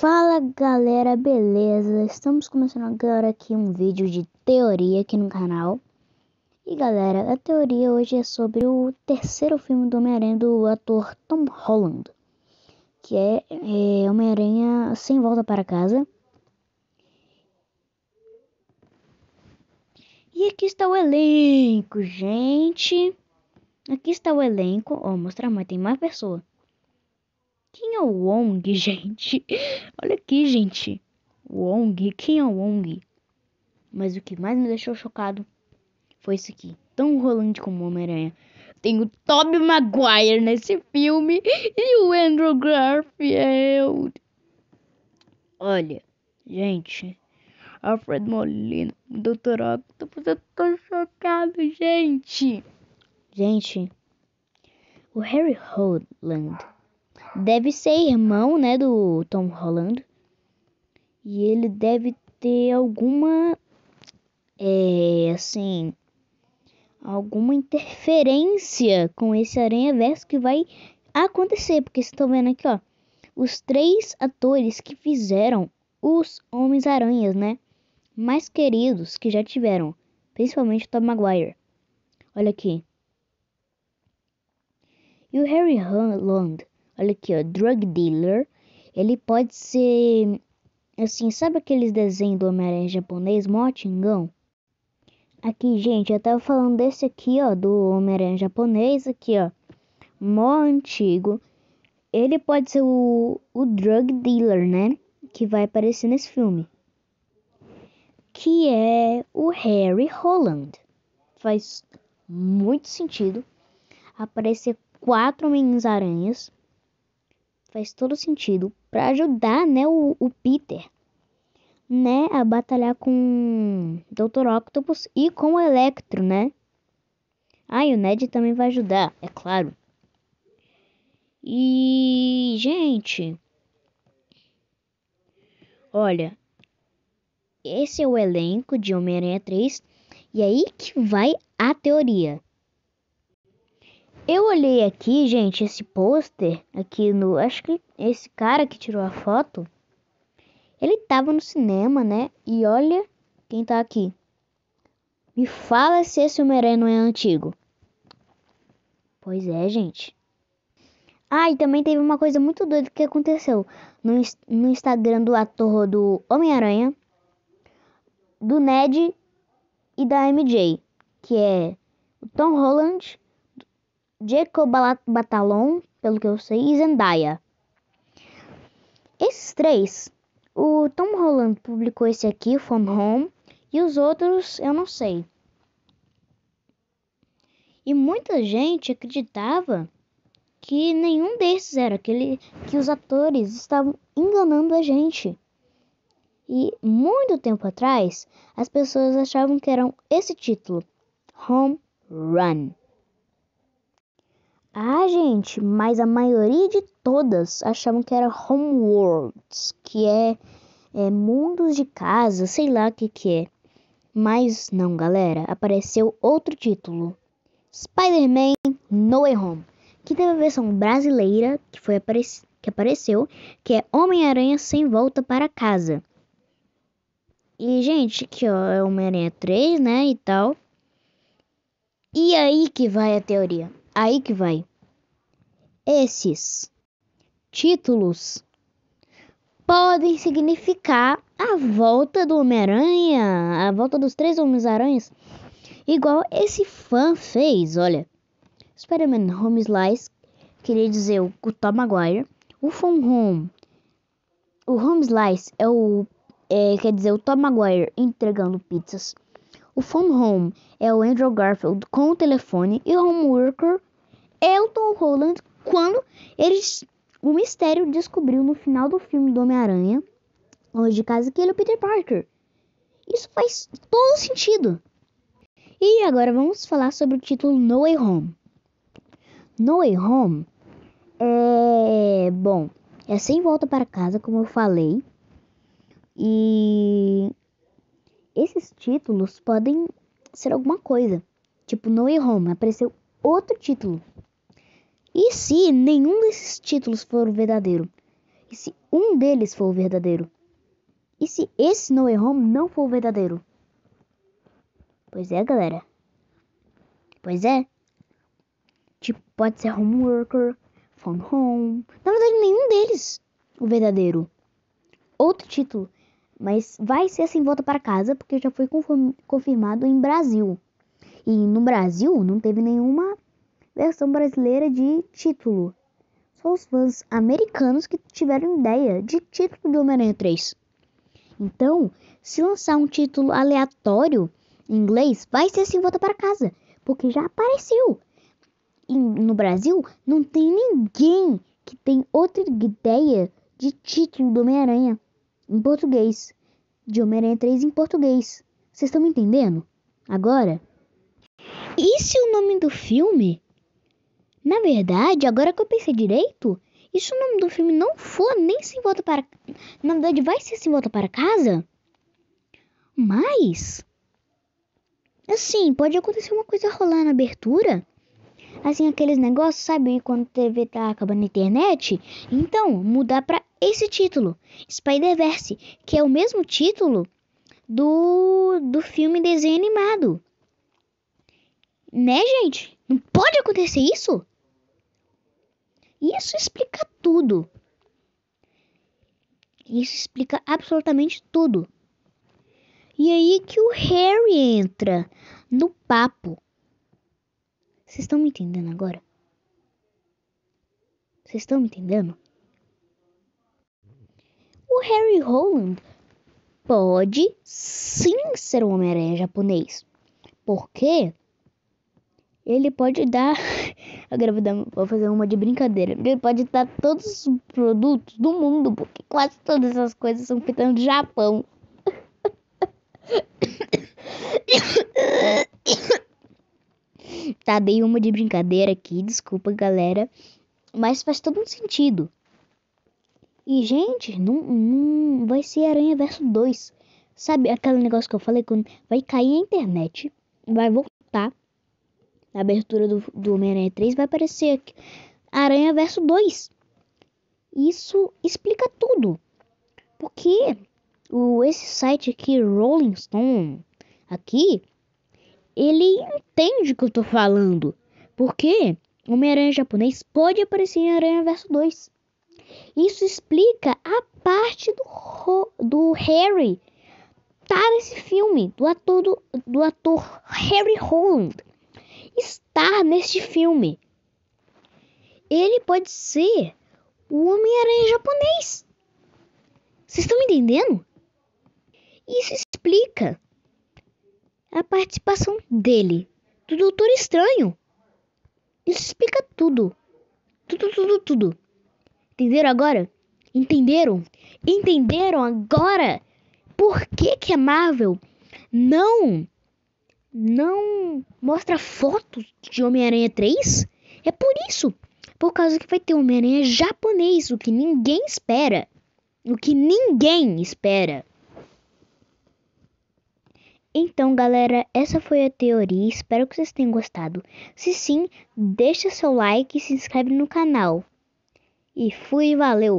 Fala galera, beleza? Estamos começando agora aqui um vídeo de teoria aqui no canal. E galera, a teoria hoje é sobre o terceiro filme do Homem-Aranha do ator Tom Holland, que é, é Homem-Aranha Sem Volta para Casa. E aqui está o elenco, gente. Aqui está o elenco. Ó, oh, mostrar, mas tem mais pessoa. Quem é o Wong, gente? Olha aqui, gente. Wong, quem é o Wong? Mas o que mais me deixou chocado foi isso aqui. Tão rolante como Homem-Aranha. Tem o Tobey Maguire nesse filme e o Andrew Garfield. Olha, gente, Alfred Molina, Dr. Octopus, eu tô chocado, gente. Gente, o Harry Holland deve ser irmão, né, do Tom Holland. E ele deve ter alguma é assim, alguma interferência com esse Aranha Verso que vai acontecer, porque vocês estão vendo aqui, ó, os três atores que fizeram os Homens-Aranhas, né? Mais queridos que já tiveram, principalmente Tom Maguire. Olha aqui. E o Harry Holland, Olha aqui, ó, drug dealer. Ele pode ser assim, sabe aqueles desenhos do Homem-Aranha japonês, mó tingão? Aqui, gente, eu tava falando desse aqui, ó, do Homem-Aranha japonês aqui, ó. Mó antigo. Ele pode ser o, o drug dealer, né? Que vai aparecer nesse filme. Que é o Harry Holland. Faz muito sentido aparecer quatro Homens-Aranhas faz todo sentido para ajudar, né, o, o, Peter, né, a batalhar com Dr. Octopus e com o Electro, né? Ah, e o Ned também vai ajudar, é claro. E, gente, olha, esse é o elenco de Homem-Aranha 3 e é aí que vai a teoria. Eu olhei aqui, gente, esse pôster aqui no, acho que esse cara que tirou a foto, ele tava no cinema, né? E olha quem tá aqui. Me fala se esse Homem-Aranha não é antigo. Pois é, gente. Ah, e também teve uma coisa muito doida que aconteceu no, no Instagram do ator do Homem-Aranha, do Ned e da MJ, que é o Tom Holland Jacob Batalon, pelo que eu sei, e Zendaya. Esses três, o Tom Holland publicou esse aqui, o From Home, e os outros eu não sei. E muita gente acreditava que nenhum desses era aquele que os atores estavam enganando a gente. E muito tempo atrás, as pessoas achavam que eram esse título, Home Run. Ah, gente, mas a maioria de todas achavam que era Homeworlds, que é, é mundos de casa, sei lá o que, que é. Mas não, galera, apareceu outro título: Spider-Man No Way Home, que teve a versão brasileira que, foi apare que apareceu, que é Homem-Aranha Sem Volta para Casa. E, gente, aqui ó, é Homem-Aranha 3, né, e tal. E aí que vai a teoria. Aí que vai. Esses títulos podem significar a volta do Homem-Aranha, a volta dos três Homens-Aranhas, igual esse fã fez, olha. Spider-Man Home Slice queria dizer o, Tom Maguire. O From Home, o Home Slice é o, é, quer dizer, o Tom Maguire entregando pizzas. O Phone Home é o Andrew Garfield com o telefone e o Homeworker é o Tom Holland quando eles o mistério descobriu no final do filme do Homem-Aranha, longe de casa, que ele é o Peter Parker. Isso faz todo sentido. E agora vamos falar sobre o título No Way Home. No Way Home é. Bom, é sem volta para casa, como eu falei. E esses títulos podem ser alguma coisa. Tipo, no e Home apareceu outro título. E se nenhum desses títulos for o verdadeiro? E se um deles for o verdadeiro? E se esse No Way Home não for o verdadeiro? Pois é, galera. Pois é. Tipo, pode ser Homeworker, Phone Home. Na verdade, nenhum deles o verdadeiro. Outro título mas vai ser assim volta para casa porque já foi confirmado em Brasil. E no Brasil não teve nenhuma versão brasileira de título. Só os fãs americanos que tiveram ideia de título de Homem-Aranha 3. Então, se lançar um título aleatório em inglês, vai ser assim volta para casa, porque já apareceu. E no Brasil não tem ninguém que tem outra ideia de título do Homem-Aranha em português. De Homem-Aranha 3 em português. Vocês estão me entendendo? Agora? E se o nome do filme? Na verdade, agora que eu pensei direito, e se o nome do filme não for nem se volta para. Na verdade, vai ser se volta para casa? Mas. Assim, pode acontecer uma coisa rolar na abertura. Assim, aqueles negócios, sabe? Quando a TV tá acabando na internet. Então, mudar pra esse título, Spider-Verse, que é o mesmo título do, do filme desenho animado. Né, gente? Não pode acontecer isso? Isso explica tudo. Isso explica absolutamente tudo. E aí que o Harry entra no papo. Vocês estão me entendendo agora? Vocês estão me entendendo? o Harry Holland pode sim ser um Homem-Aranha japonês. Porque ele pode dar. Agora vou, dar, vou fazer uma de brincadeira. Ele pode dar todos os produtos do mundo, porque quase todas essas coisas são feitas no Japão. tá, dei uma de brincadeira aqui, desculpa galera. Mas faz todo um sentido. E, gente, não, não vai ser Aranha Verso 2. Sabe aquele negócio que eu falei? Quando vai cair a internet, vai voltar. Na abertura do, do Homem-Aranha 3 vai aparecer aqui, Aranha Verso 2. Isso explica tudo. Porque o, esse site aqui, Rolling Stone, aqui, ele entende o que eu tô falando. Porque Homem-Aranha japonês pode aparecer em Aranha Verso 2. Isso explica a parte do, do Harry estar tá nesse filme, do ator, do, do ator Harry Holland estar neste filme. Ele pode ser o Homem-Aranha japonês. Vocês estão me entendendo? Isso explica a participação dele, do Doutor Estranho. Isso explica tudo. Tudo, tudo, tudo. Entenderam agora? Entenderam? Entenderam agora? Por que que a é Marvel não não mostra fotos de Homem-Aranha 3? É por isso. Por causa que vai ter Homem-Aranha japonês, o que ninguém espera. O que ninguém espera. Então, galera, essa foi a teoria. Espero que vocês tenham gostado. Se sim, deixa seu like e se inscreve no canal. E fui, valeu!